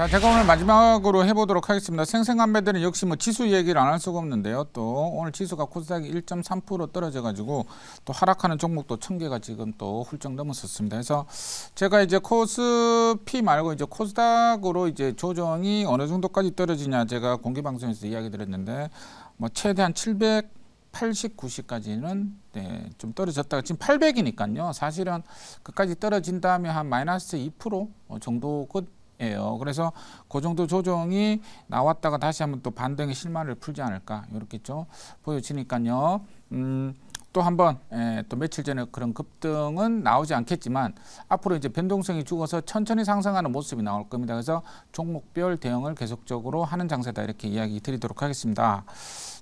자, 제가 오늘 마지막으로 해보도록 하겠습니다. 생생한 매들은 역시 뭐 지수 얘기를 안 할 수가 없는데요. 또 오늘 지수가 코스닥이 1.3% 떨어져가지고 또 하락하는 종목도 1,000개가 지금 또 훌쩍 넘었었습니다. 그래서 제가 이제 코스피 말고 이제 코스닥으로 이제 조정이 어느 정도까지 떨어지냐 제가 공개 방송에서 이야기 드렸는데 뭐 최대한 700 팔십, 구십까지는 네, 좀 떨어졌다가 지금 8 0 0이니까요 사실은 끝까지 떨어진 다음에 한 마이너스 2% 정도 그 예요. 그래서 그 정도 조정이 나왔다가 다시 한번 또 반등의 실마리를 풀지 않을까 이렇게 좀 보여지니까요. 음, 또 한번 예, 또 며칠 전에 그런 급등은 나오지 않겠지만 앞으로 이제 변동성이 죽어서 천천히 상승하는 모습이 나올 겁니다. 그래서 종목별 대응을 계속적으로 하는 장세다 이렇게 이야기 드리도록 하겠습니다.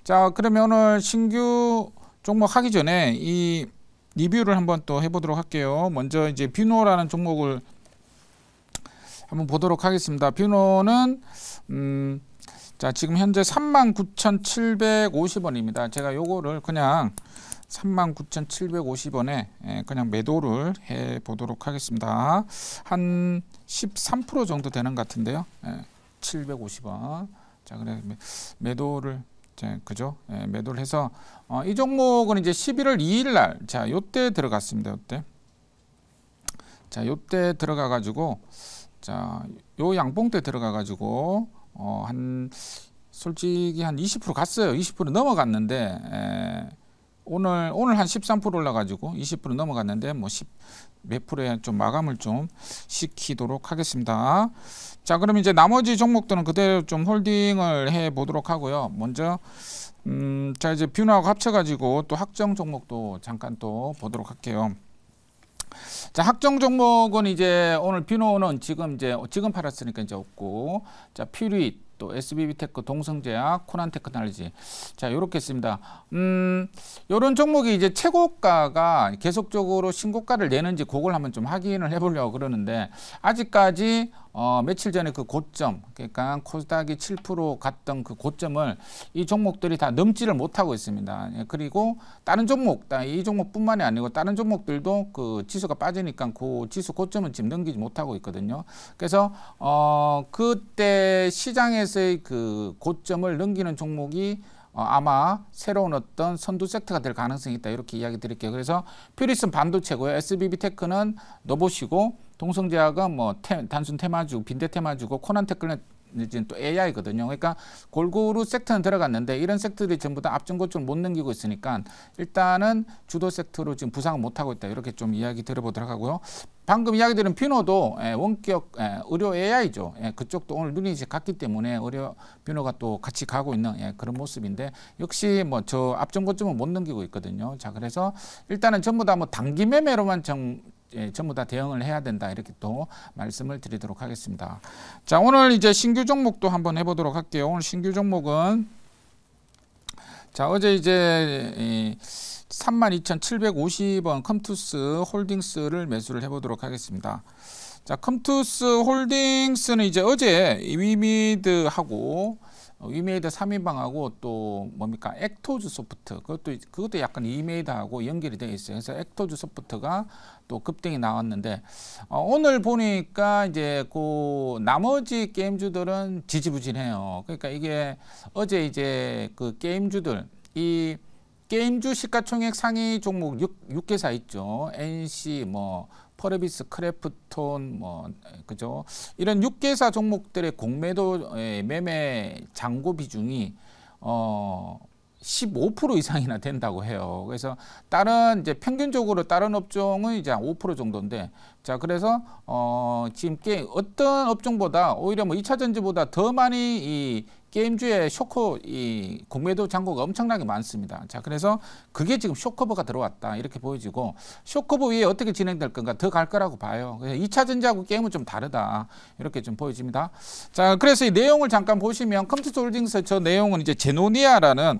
자 그러면 오늘 신규 종목 하기 전에 이 리뷰를 한번 또 해보도록 할게요. 먼저 이제 비노라는 종목을 한번 보도록 하겠습니다. 비누는 음, 자 지금 현재 39,750원입니다. 제가 요거를 그냥 39,750원에 예, 그냥 매도를 해 보도록 하겠습니다. 한 13% 정도 되는 것 같은데요. 750원. 예, 자, 그래 매도를 자, 그죠? 예, 매도를 해서 어, 이 종목은 이제 11월 2일 날 자, 요 때 들어갔습니다. 요때. 자, 요 때 들어가 가지고 자, 요 양봉 때 들어가 가지고 어, 한 솔직히 한 20% 갔어요. 20% 넘어갔는데 에, 오늘 오늘 한 13% 올라 가지고 20% 넘어갔는데 뭐 10몇 프로에 좀 마감을 좀 시키도록 하겠습니다. 자, 그럼 이제 나머지 종목들은 그대로 좀 홀딩을 해 보도록 하고요. 먼저 음, 자 이제 뷰나하고 합쳐 가지고 또 학정 종목도 잠깐 또 보도록 할게요. 자, 학종 종목은 이제 오늘 비노는 지금 이제 지금 팔았으니까 이제 없고 자, 퓨리 또 SBB테크, 동성제약, 코난테크놀로지 자요렇게했습니다음요런 종목이 이제 최고가가 계속적으로 신고가를 내는지 그걸 한번 좀 확인을 해보려고 그러는데 아직까지 어, 며칠 전에 그 고점, 그러니까 코스닥이 7% 갔던 그 고점을 이 종목들이 다 넘지를 못하고 있습니다. 예, 그리고 다른 종목, 이 종목뿐만이 아니고 다른 종목들도 그 지수가 빠지니까 그 지수 고점은 지금 넘기지 못하고 있거든요. 그래서 어, 그때 시장에서의 그 고점을 넘기는 종목이 어, 아마 새로운 어떤 선두 섹터가 될 가능성이 있다 이렇게 이야기 드릴게요. 그래서 퓨리슨 반도체고요. SBB 테크는 넣어보시고 동성제약은 뭐 테, 단순 테마주, 빈대 테마주고 코난 테클렛 이제 또 AI거든요. 그러니까 골고루 섹터는 들어갔는데 이런 섹터들이 전부 다 앞전 고점 못 넘기고 있으니까 일단은 주도 섹터로 지금 부상 못 하고 있다. 이렇게 좀 이야기 들어보도록 하고요. 방금 이야기 들은 피노도 예, 원격 예, 의료 AI죠. 예, 그쪽도 오늘 눈이 이제 갔기 때문에 의료 피노가 또 같이 가고 있는 그런 모습인데 역시 뭐 저 앞전 고점은 못 넘기고 있거든요. 자 그래서 일단은 전부 다 뭐 단기 매매로만 정 예, 전부 다 대응을 해야 된다 이렇게 또 말씀을 드리도록 하겠습니다. 자 오늘 이제 신규 종목도 한번 해보도록 할게요. 오늘 신규 종목은 자 어제 이제 32,750원 컴투스 홀딩스를 매수를 해보도록 하겠습니다. 자 컴투스 홀딩스는 이제 어제 위미드하고 어, 이메이드 3인방하고 또 뭡니까 액토즈 소프트 그것도 그것도 약간 이메이드하고 연결이 되어 있어요. 그래서 액토즈 소프트가 또 급등이 나왔는데 어, 오늘 보니까 이제 그 나머지 게임주들은 지지부진해요. 그러니까 이게 어제 이제 그 게임주들 이 게임주 시가총액 상위 종목 6, 6개사 있죠. NC 뭐 퍼레비스 크래프톤 뭐 그죠 이런 6개사 종목들의 공매도 예, 매매 잔고 비중이 어 15% 이상이나 된다고 해요. 그래서 다른 이제 평균적으로 다른 업종은 이제 5% 정도인데 자 그래서 어 지금 게 어떤 업종보다 오히려 뭐 2차 전지보다 더 많이 이 게임주의 쇼크 이 공매도 잔고가 엄청나게 많습니다. 자 그래서 그게 지금 쇼커버가 들어왔다 이렇게 보여지고 쇼커버 위에 어떻게 진행될 건가 더 갈 거라고 봐요. 그래서 2차전지하고 게임은 좀 다르다 이렇게 좀 보여집니다. 자 그래서 이 내용을 잠깐 보시면 컴퓨터 홀딩스 저 내용은 이제 제노니아라는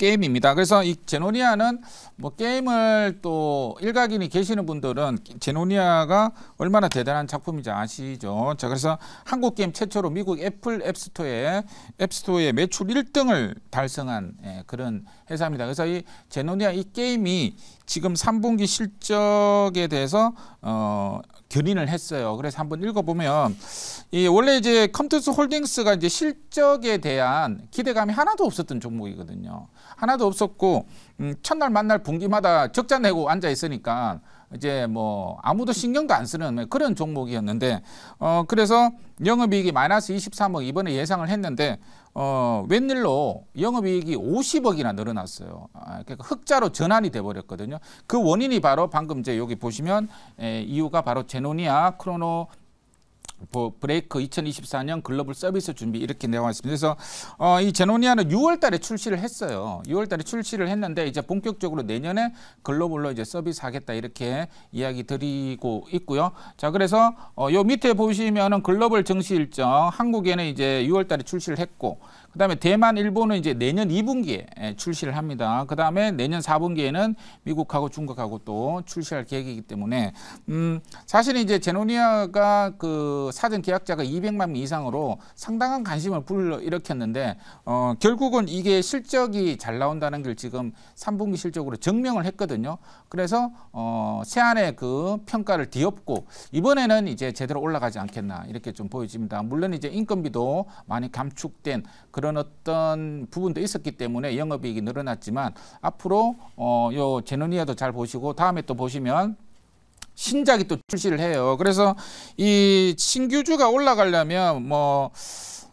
게임입니다. 그래서 이 제노니아는 뭐 게임을 또 일각인이 계시는 분들은 제노니아가 얼마나 대단한 작품인지 아시죠? 자, 그래서 한국 게임 최초로 미국 애플 앱스토어에 앱스토어의 매출 1등을 달성한 예, 그런 회사입니다. 그래서 이 제노니아 이 게임이 지금 3분기 실적에 대해서 어 견인을 했어요. 그래서 한번 읽어보면 이 원래 이제 컴퓨터 홀딩스가 이제 실적에 대한 기대감이 하나도 없었던 종목이거든요. 하나도 없었고 음, 첫날 만날 분기마다 적자 내고 앉아 있으니까 이제 뭐 아무도 신경도 안 쓰는 그런 종목이었는데 어 그래서 영업이익이 마이너스 23억 이번에 예상을 했는데 어 웬일로 영업이익이 50억이나 늘어났어요. 아, 그러니까 흑자로 전환이 돼버렸거든요. 그 원인이 바로 방금 이제 여기 보시면 에, 예, 이유가 바로 제노니아 크로노 브레이크 2024년 글로벌 서비스 준비 이렇게 내용이 습니다 그래서 어, 이 제노니아는 6월달에 출시를 했어요. 6월달에 출시를 했는데 이제 본격적으로 내년에 글로벌로 이제 서비스하겠다 이렇게 이야기 드리고 있고요. 자 그래서 어, 요 밑에 보시면은 글로벌 정시 일정 한국에는 이제 6월달에 출시를 했고 그다음에 대만, 일본은 이제 내년 2분기에 예, 출시를 합니다. 그다음에 내년 4분기에는 미국하고 중국하고 또 출시할 계획이기 때문에 음, 사실은 이제 제노니아가 그 사전 계약자가 200만 명 이상으로 상당한 관심을 불러일으켰는데 어, 결국은 이게 실적이 잘 나온다는 걸 지금 3분기 실적으로 증명을 했거든요. 그래서 어, 세안의 그 평가를 뒤엎고 이번에는 이제 제대로 올라가지 않겠나 이렇게 좀 보여집니다. 물론 이제 인건비도 많이 감축된 그런 어떤 부분도 있었기 때문에 영업이익이 늘어났지만 앞으로 어, 요 제노니아도 잘 보시고 다음에 또 보시면 신작이 또 출시를 해요. 그래서 이 신규주가 올라가려면 뭐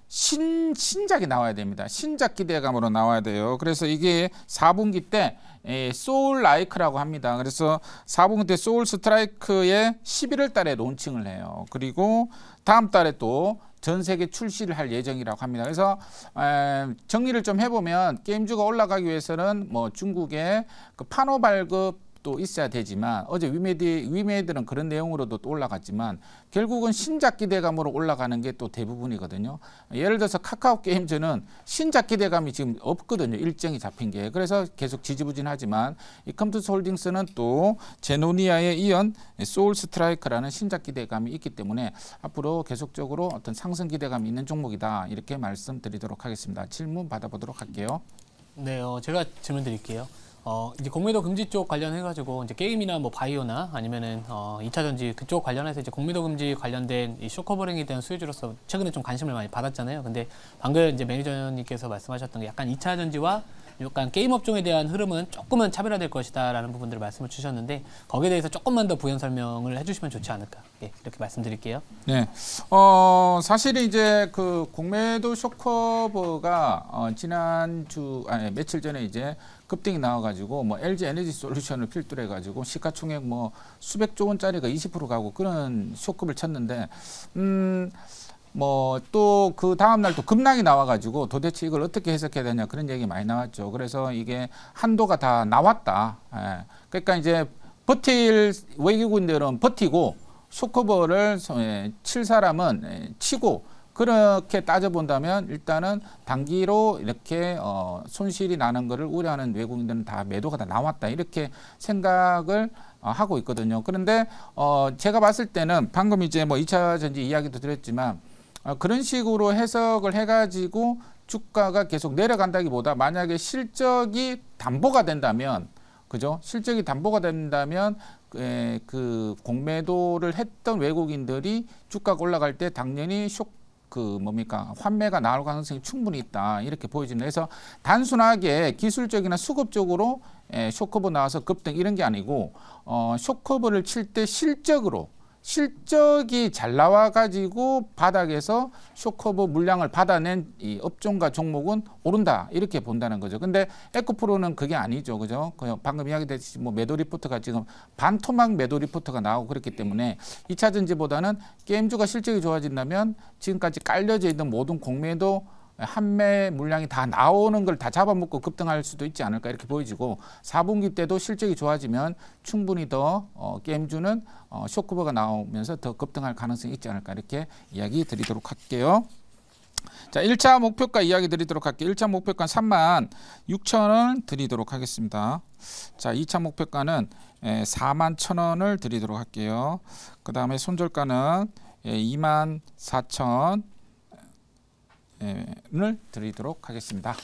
신, 신작이 나와야 됩니다. 신작 기대감으로 나와야 돼요. 그래서 이게 4분기 때 예, 소울 라이크라고 합니다. 그래서 4분기 때 소울 스트라이크의 11월 달에 론칭을 해요. 그리고 다음 달에 또 전 세계 출시를 할 예정이라고 합니다. 그래서 에, 정리를 좀 해보면 게임주가 올라가기 위해서는 뭐 중국의 그 판호 발급 또 있어야 되지만 어제 위메드 위메들은 그런 내용으로도 또 올라갔지만 결국은 신작 기대감으로 올라가는 게 또 대부분이거든요. 예를 들어서 카카오 게임 즈는 신작 기대감이 지금 없거든요. 일정이 잡힌 게 그래서 계속 지지부진하지만 이 컴퓨터 홀딩스는 또 제노니아에 이은 소울 스트라이크라는 신작 기대감이 있기 때문에 앞으로 계속적으로 어떤 상승 기대감이 있는 종목이다 이렇게 말씀드리도록 하겠습니다. 질문 받아보도록 할게요. 네, 어, 제가 질문 드릴게요. 어, 이제 공매도 금지 쪽 관련해가지고 이제 게임이나 뭐 바이오나 아니면은 어, 2차 전지 그쪽 관련해서 이제 공매도 금지 관련된 이 쇼커버링에 대한 수혜주로서 최근에 좀 관심을 많이 받았잖아요. 근데 방금 이제 매니저님께서 말씀하셨던 게 약간 2차 전지와 약간 게임 업종에 대한 흐름은 조금은 차별화될 것이다라는 부분들을 말씀을 주셨는데 거기에 대해서 조금만 더 부연 설명을 해주시면 좋지 않을까 예, 이렇게 말씀드릴게요. 네, 어, 사실 이제 그 공매도 쇼커버가 어, 지난주 아니 며칠 전에 이제 급등이 나와가지고 뭐 LG 에너지 솔루션을 필두로 해가지고 시가총액 뭐 수백조 원짜리가 20% 가고 그런 쇼크를 쳤는데 음. 뭐또그 다음날 또 급락이 나와가지고 도대체 이걸 어떻게 해석해야 되냐 그런 얘기 많이 나왔죠. 그래서 이게 한도가 다 나왔다. 예. 그러니까 이제 버틸 외교군들은 버티고 소커버를 예, 칠 사람은 예, 치고 그렇게 따져본다면 일단은 단기로 이렇게 어 손실이 나는 것을 우려하는 외국인들은 다 매도가 다 나왔다 이렇게 생각을 어 하고 있거든요. 그런데 어 제가 봤을 때는 방금 이제 뭐 2차 전지 이야기도 드렸지만 아, 그런 식으로 해석을 해가지고 주가가 계속 내려간다기보다 만약에 실적이 담보가 된다면 그죠? 실적이 담보가 된다면 그, 에, 그 공매도를 했던 외국인들이 주가가 올라갈 때 당연히 쇼크 그 뭡니까 환매가 나올 가능성이 충분히 있다 이렇게 보여지는 그래서 단순하게 기술적이나 수급적으로 쇼커브 나와서 급등 이런 게 아니고 어, 쇼커브를 칠 때 실적으로 실적이 잘 나와가지고 바닥에서 쇼커브 물량을 받아낸 이 업종과 종목은 오른다 이렇게 본다는 거죠. 근데 에코프로는 그게 아니죠, 그죠? 그 방금 이야기했듯이뭐 매도 리포트가 지금 반토막 매도 리포트가 나오고 그렇기 때문에 2차전지보다는 게임주가 실적이 좋아진다면 지금까지 깔려져 있는 모든 공매도 한매 물량이 다 나오는 걸 다 잡아먹고 급등할 수도 있지 않을까 이렇게 보여지고 4분기 때도 실적이 좋아지면 충분히 더 어, 게임주는 어, 쇼크버가 나오면서 더 급등할 가능성이 있지 않을까 이렇게 이야기 드리도록 할게요. 자, 1차 목표가 이야기 드리도록 할게요. 1차 목표가 3만 6천 원 드리도록 하겠습니다. 자, 2차 목표가는 4만 예, 1천 원을 드리도록 할게요. 그 다음에 손절가는 2만 예, 4천 원. 말씀을 예, 드리도록 하겠습니다.